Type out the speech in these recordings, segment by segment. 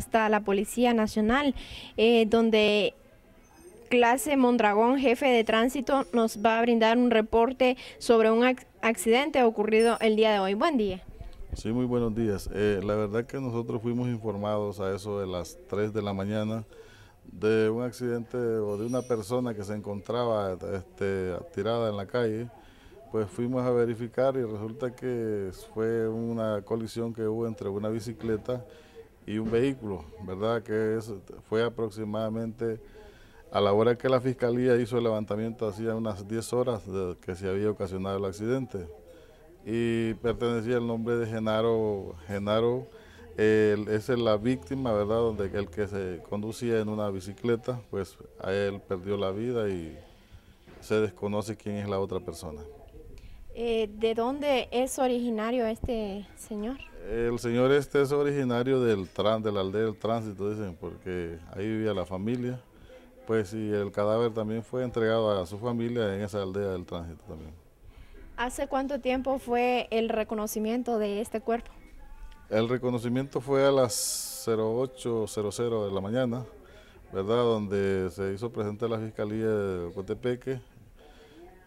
hasta la Policía Nacional, eh, donde clase Mondragón, jefe de tránsito, nos va a brindar un reporte sobre un accidente ocurrido el día de hoy. Buen día. Sí, muy buenos días. Eh, la verdad que nosotros fuimos informados a eso de las 3 de la mañana de un accidente o de una persona que se encontraba este, tirada en la calle. Pues fuimos a verificar y resulta que fue una colisión que hubo entre una bicicleta y un vehículo, ¿verdad? Que fue aproximadamente a la hora que la fiscalía hizo el levantamiento, hacía unas 10 horas de que se había ocasionado el accidente. Y pertenecía el nombre de Genaro, Genaro es la víctima, ¿verdad? Donde el que se conducía en una bicicleta, pues a él perdió la vida y se desconoce quién es la otra persona. Eh, ¿De dónde es originario este señor? El señor este es originario del de la aldea del tránsito, dicen, porque ahí vivía la familia. Pues y el cadáver también fue entregado a su familia en esa aldea del tránsito también. ¿Hace cuánto tiempo fue el reconocimiento de este cuerpo? El reconocimiento fue a las 08.00 de la mañana, ¿verdad? Donde se hizo presente la Fiscalía de Cotepeque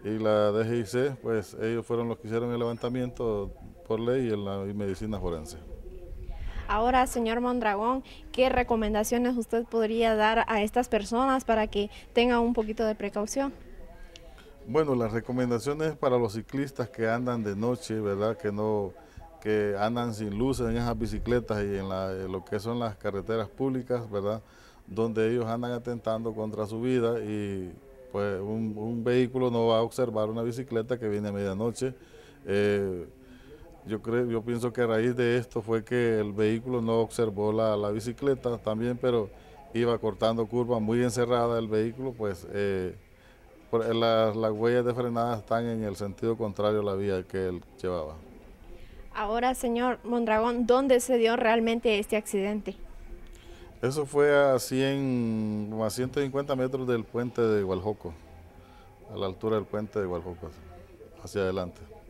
y la DGIC, pues ellos fueron los que hicieron el levantamiento por ley en la medicina forense. Ahora, señor Mondragón, ¿qué recomendaciones usted podría dar a estas personas para que tengan un poquito de precaución? Bueno, las recomendaciones para los ciclistas que andan de noche, ¿verdad? Que no que andan sin luces en esas bicicletas y en, en lo que son las carreteras públicas, ¿verdad? Donde ellos andan atentando contra su vida y pues un, vehículo no va a observar una bicicleta que viene a medianoche. Eh, yo, creo, yo pienso que a raíz de esto fue que el vehículo no observó la, bicicleta también, pero iba cortando curva muy encerrada el vehículo, pues eh, eh, las, las huellas de frenada están en el sentido contrario a la vía que él llevaba. Ahora, señor Mondragón, ¿dónde se dio realmente este accidente? Eso fue a 100, a 150 metros del puente de Gualjoco, a la altura del puente de Gualjoco, hacia adelante.